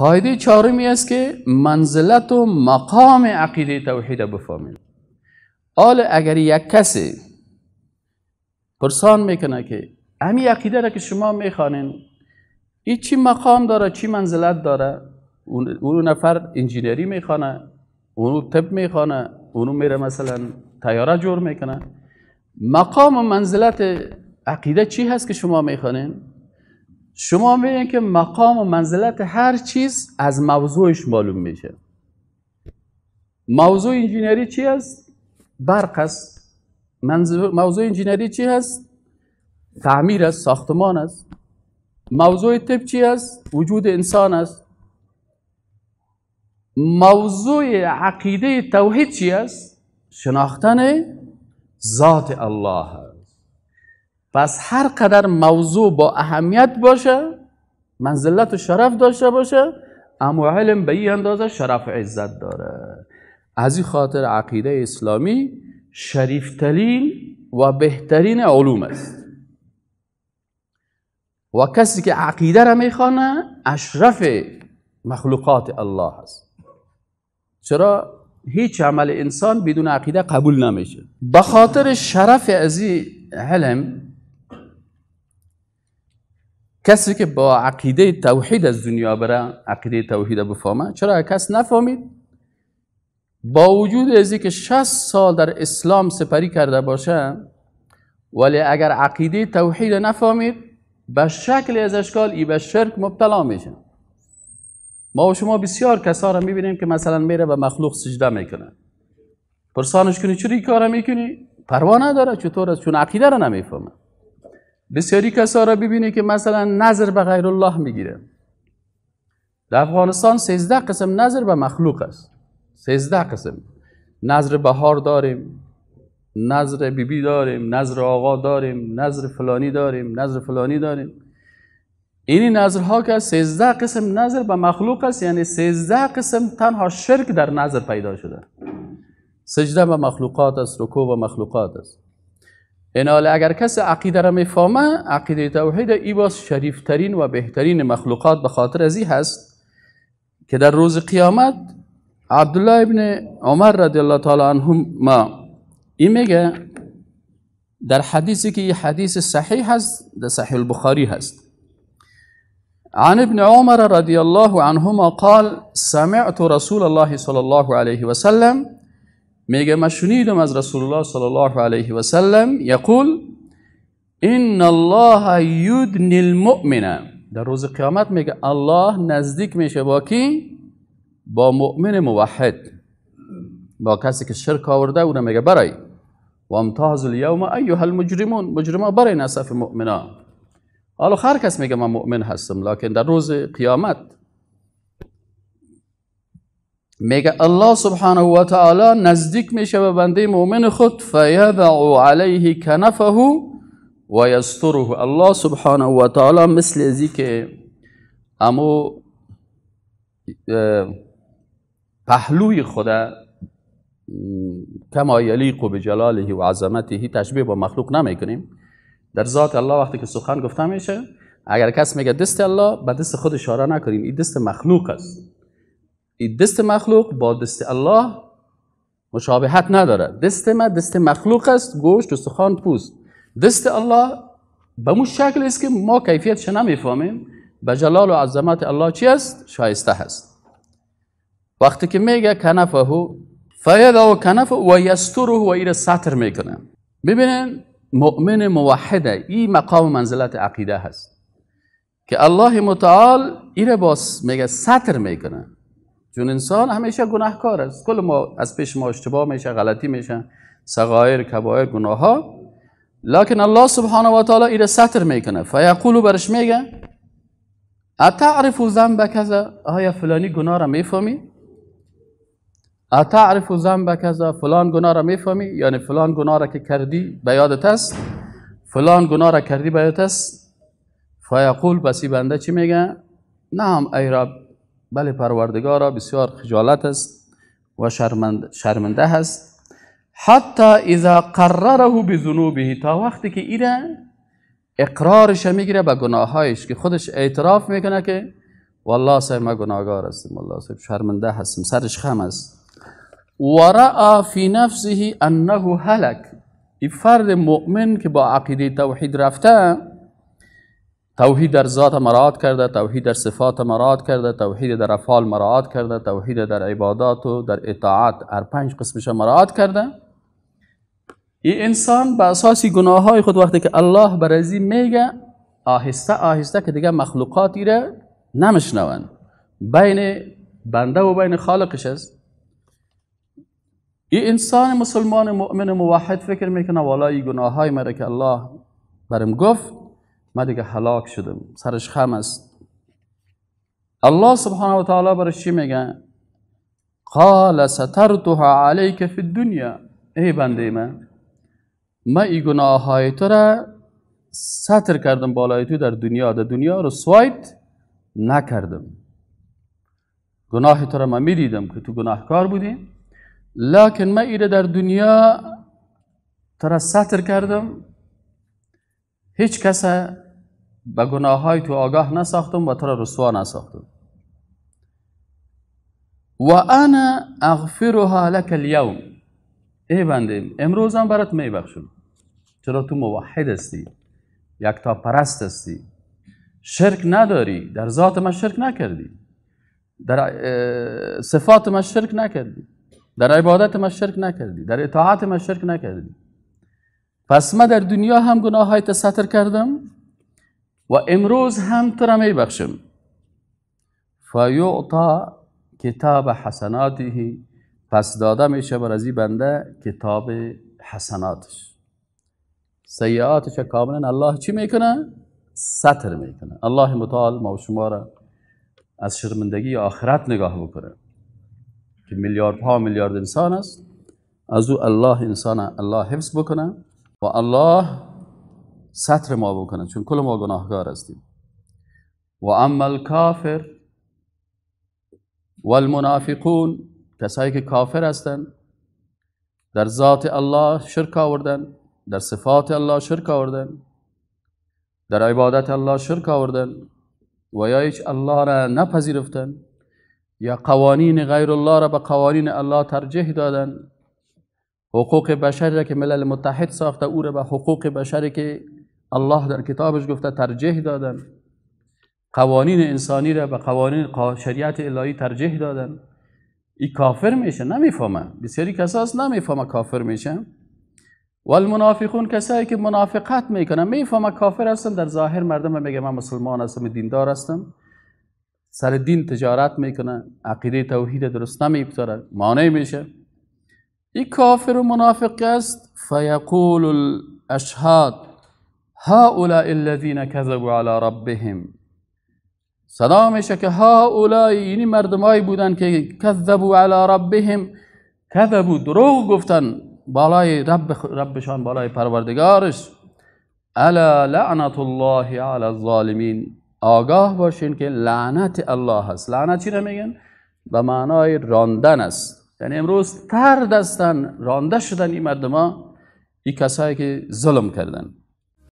قاعده چهارمی است که منزلت و مقام عقیده توحید بفهمید آل اگر یک کسی پرسان میکنه که امی عقیده را که شما میخوانین این چی مقام داره چی منزلت داره اون نفر انجینری میخوانه اونو طب میخوانه اونو میره مثلا تیاره جور میکنه مقام و منزلت عقیده چی هست که شما میخوانین شما میبینید که مقام و منزلت هر چیز از موضوعش معلوم میشه موضوع انجینری چی است؟ برق است موضوع انجینری چی است؟ تعمیر است، ساختمان است موضوع طب چی است؟ وجود انسان است موضوع عقیده توحید چی است؟ شناختن ذات الله پس هر قدر موضوع با اهمیت باشه منزلت و شرف داشته باشه اما علم به این اندازه شرف و عزت داره از این خاطر عقیده اسلامی شریفترین و بهترین علوم است و کسی که عقیده را میخوانه اشرف مخلوقات الله است چرا هیچ عمل انسان بدون عقیده قبول نمیشه به خاطر شرف از این علم کسی که با عقیده توحید از دنیا بره عقیده توحید بفهمه چرا کس نفهمید با وجود از که 60 سال در اسلام سپری کرده باشه ولی اگر عقیده توحید نفهمید به شکل از اشکال ای به شرک مبتلا میشه ما و شما بسیار کسا را میبینیم که مثلا میره به مخلوق سجده میکنه پرسانش کنی چرا این کار میکنی؟ پروانه داره چطور است چون عقیده را نمیفهمه بسیاری کسا را ببینه که مثلا نظر به غیر الله میگیره در افغانستان 13 قسم نظر به مخلوق است 13 قسم نظر بهار داریم نظر بیبی داریم نظر آقا داریم نظر فلانی داریم نظر فلانی داریم این نظرها که 13 قسم نظر به مخلوق است یعنی 13 قسم تنها شرک در نظر پیدا شده سجده به مخلوقات است رکوب به مخلوقات است یعنی این اگر کس عقیده را میفهمه عقیده توحید ای باز شریفترین و بهترین مخلوقات به خاطر ازی هست که در روز قیامت عبدالله ابن عمر رضی الله تعالی عنهما این میگه در حدیثی که حدیث صحیح هست در صحیح البخاری هست عن ابن عمر رضی الله عنهما قال سمعت رسول الله صلی الله علیه وسلم میگه ما شنیدم از رسول الله صلی الله علیه و سلم یقول ان الله یدنی المؤمن در روز قیامت میگه الله نزدیک میشه با کی با مؤمن موحد با کسی که شرک آورده اون میگه برای و امتاز الیوم ایها المجرمون مجرما برای نصف مؤمنا حالا هر کس میگه من مؤمن هستم لکن در روز قیامت میگه الله سبحانه و تعالی نزدیک میشه به بنده مؤمن خود فیدع علیه کنفه و یستره الله سبحانه و تعالی مثل ازی که امو پهلوی خدا کما یلیق به جلاله و عظمته تشبیه با مخلوق نمیکنیم در ذات الله وقتی که سخن گفته میشه اگر کس میگه دست الله به دست خود اشاره نکنیم این دست مخلوق است این دست مخلوق با دست الله مشابهت نداره دست ما دست مخلوق است گوشت سخان پوست دست الله به مو شکل است که ما کیفیتش نمیفهمیم به جلال و عظمت الله چی است شایسته هست وقتی که میگه کنفه فیده و کنفه و یستره و ایره سطر میکنه ببینین مؤمن موحده این مقام منزلت عقیده هست که الله متعال ایره باس میگه سطر میکنه چون انسان همیشه گناهکار است کل ما از پیش ما اشتباه میشه غلطی میشه صغایر کبایر گناه ها لکن الله سبحانه و تعالی ایره سطر میکنه فیقولو برش میگه اتعرف ذنب کذا آیا فلانی گناه را میفهمی اتعرف ذنب کذا فلان گناه را میفهمی یعنی فلان گناه را که کردی به یادت است فلان گناه را کردی به یادت است فیقول بسی بنده چی میگه نعم ای رب بله پروردگارا بسیار خجالت است و شرمنده هست حتی اذا قرره بذنوبه تا وقتی که ایره اقرارش میگیره به گناهایش که خودش اعتراف میکنه که والله صاحب ما گناهگار هستیم والله شرمنده هستیم سرش خم است و رأى فی نفسه انه هلک این فرد مؤمن که با عقیده توحید رفته توحید در ذات مراد کرده توحید در صفات مراد کرده توحید در افعال مراد کرده توحید در عبادات و در اطاعت هر پنج قسمش مراد کرده این انسان به اساس گناه های خود وقتی که الله برازی میگه آهسته آهسته که دیگه مخلوقاتی را نمشنون بین بنده و بین خالقش است این انسان مسلمان مؤمن موحد فکر میکنه والا این گناه های مرا که الله برم گفت من دیگه هلاک شدم سرش خم است الله سبحانه و تعالی برش چی میگه قال سترتها علیک فی الدنیا ای بنده من من ای گناه های تو را سطر کردم بالای تو در دنیا در دنیا رو سوایت نکردم گناه تو را من میدیدم که تو گناهکار بودی لکن من ایره در دنیا تو را ستر کردم هیچ کس به گناه های تو آگاه نساختم و تو را رسوا نساختم و انا اغفرها لک الیوم ای بنده امروز هم برات میبخشم چرا تو موحد هستی یک تا پرست هستی شرک نداری در ذات ما شرک نکردی در صفات ما شرک نکردی در عبادت ما شرک نکردی در اطاعت ما شرک نکردی پس ما در دنیا هم گناه های سطر کردم و امروز هم تو را بخشم فیعطا کتاب حسناته پس داده میشه بر از بنده کتاب حسناتش سیعاتش کاملا الله چی میکنه؟ سطر میکنه الله متعال ما و شما را از شرمندگی آخرت نگاه بکنه که میلیاردها میلیارد انسان است از او الله انسان الله حفظ بکنه و الله سطر ما بکنن چون کل ما گناهکار هستیم و اما الکافر و المنافقون کسایی که کافر هستند در ذات الله شرک آوردن در صفات الله شرک آوردن در عبادت الله شرک آوردن و یا هیچ الله را نپذیرفتن یا قوانین غیر الله را به قوانین الله ترجیح دادن حقوق بشر را که ملل متحد ساخته او را به حقوق بشری که الله در کتابش گفته ترجیح دادن قوانین انسانی را به قوانین شریعت الهی ترجیح دادن ای کافر میشه نمیفهمه بسیاری کساس نمیفهمه کافر میشه و المنافقون کسایی که منافقت میکنن میفهمه کافر هستن در ظاهر مردم میگه من مسلمان هستم دیندار هستم سر دین تجارت میکنن عقیده توحید درست نمیبتاره مانع میشه این کافر و منافق است فیقول الاشهاد هؤلاء الذين كذبوا على ربهم صدا که هؤلاء یعنی مردمایی بودن که کذبوا علی ربهم کذبوا دروغ گفتن بالای رب ربشان بالای پروردگارش الا لعنت الله علی الظالمین آگاه باشین که لعنت الله هست لعنت چی میگن به معنای راندن است یعنی امروز تر دستن رانده شدن این مردما ای کسایی که ظلم کردن